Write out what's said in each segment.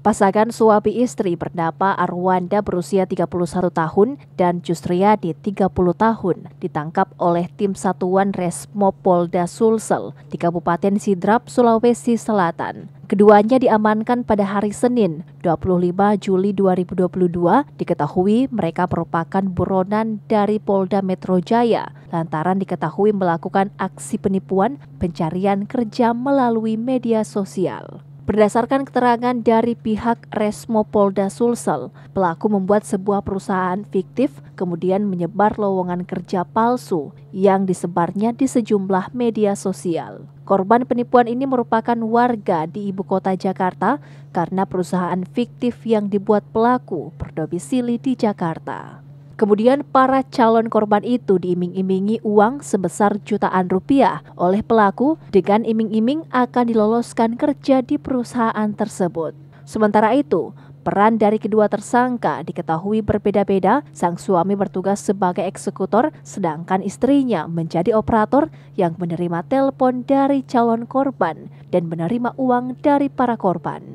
Pasangan suami istri bernama Arwanda berusia 31 tahun dan Justriadi 30 tahun ditangkap oleh tim satuan Resmo Polda Sulsel di Kabupaten Sidrap, Sulawesi Selatan. Keduanya diamankan pada hari Senin, 25 Juli 2022, diketahui mereka merupakan buronan dari Polda Metro Jaya lantaran diketahui melakukan aksi penipuan pencarian kerja melalui media sosial. Berdasarkan keterangan dari pihak Resmo Polda Sulsel, pelaku membuat sebuah perusahaan fiktif kemudian menyebar lowongan kerja palsu yang disebarnya di sejumlah media sosial. Korban penipuan ini merupakan warga di ibu kota Jakarta karena perusahaan fiktif yang dibuat pelaku berdomisili di Jakarta. Kemudian para calon korban itu diiming-imingi uang sebesar jutaan rupiah oleh pelaku dengan iming-iming akan diloloskan kerja di perusahaan tersebut. Sementara itu, peran dari kedua tersangka diketahui berbeda-beda. Sang suami bertugas sebagai eksekutor, sedangkan istrinya menjadi operator yang menerima telepon dari calon korban dan menerima uang dari para korban.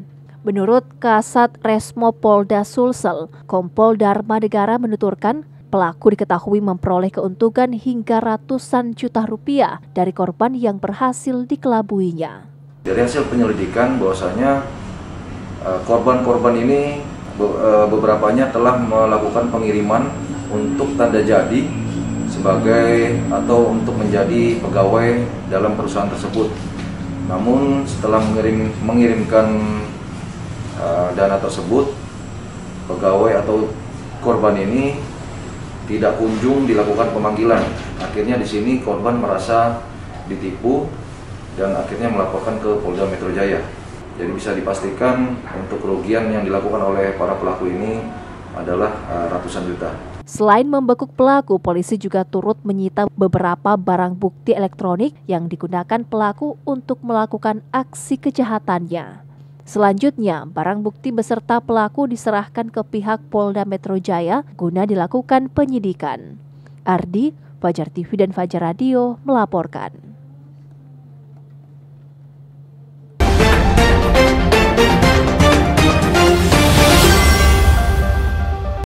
Menurut Kasat Resmo Polda Sulsel, Kompol Dharma Negara menuturkan pelaku diketahui memperoleh keuntungan hingga ratusan juta rupiah dari korban yang berhasil dikelabuinya. Dari hasil penyelidikan bahwasanya eh, korban-korban ini eh, beberapanya telah melakukan pengiriman untuk tanda jadi sebagai atau untuk menjadi pegawai dalam perusahaan tersebut. Namun setelah mengirim, mengirimkan Eh, dana tersebut pegawai atau korban ini tidak kunjung dilakukan pemanggilan. Akhirnya di sini korban merasa ditipu dan akhirnya melaporkan ke Polda Metro Jaya. Jadi bisa dipastikan untuk kerugian yang dilakukan oleh para pelaku ini adalah eh, ratusan juta. Selain membekuk pelaku, polisi juga turut menyita beberapa barang bukti elektronik yang digunakan pelaku untuk melakukan aksi kejahatannya. Selanjutnya, barang bukti beserta pelaku diserahkan ke pihak Polda Metro Jaya guna dilakukan penyidikan. Ardi, Fajar TV dan Fajar Radio melaporkan.